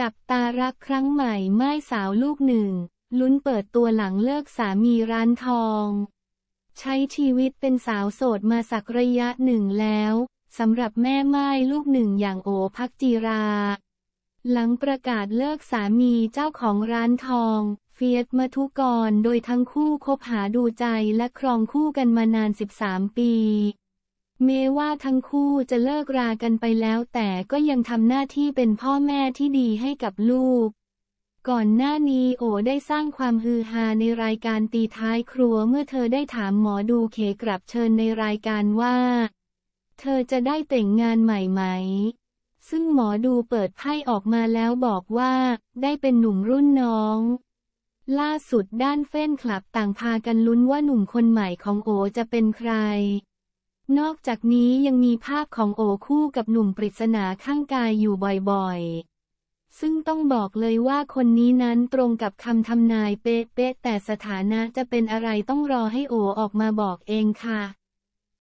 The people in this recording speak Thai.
จับตารักครั้งใหม่ ไม่สาวลูกหนึ่ง ลุ้นเปิดตัวหลังเลิกสามีร้านทอง ใช้ชีวิตเป็นสาวโสดมาสักระยะหนึ่งแล้ว สำหรับแม่ไม้ลูกหนึ่งอย่างโอภักจีรา หลังประกาศเลิกสามีเจ้าของร้านทอง เฟียดมาทุกรโดยทั้งคู่คบหาดูใจและครองคู่กันมานาน13ปีแม้ว่าทั้งคู่จะเลิกรา กันไปแล้ว แต่ก็ยังทำหน้าที่เป็นพ่อแม่ที่ดีให้กับลูก ก่อนหน้านี้โอได้สร้างความฮือฮาในรายการตีท้ายครัวเมื่อเธอได้ถามหมอดูเคกลับเชิญในรายการว่า เธอจะได้แต่งงานใหม่ไหมซึ่งหมอดูเปิดไพ่ออกมาแล้วบอกว่า ได้เป็นหนุ่มรุ่นน้อง ล่าสุดด้านเฟ้นคลับต่างพากันลุ้นว่าหนุ่มคนใหม่ของโอจะเป็นใครนอกจากนี้ยังมีภาพของโอคู่กับหนุ่มปริศนาข้างกายอยู่บ่อยๆ ซึ่งต้องบอกเลยว่าคนนี้นั้นตรงกับคำทำนายเป๊ะๆ แต่สถานะจะเป็นอะไรต้องรอให้โอออกมาบอกเองค่ะ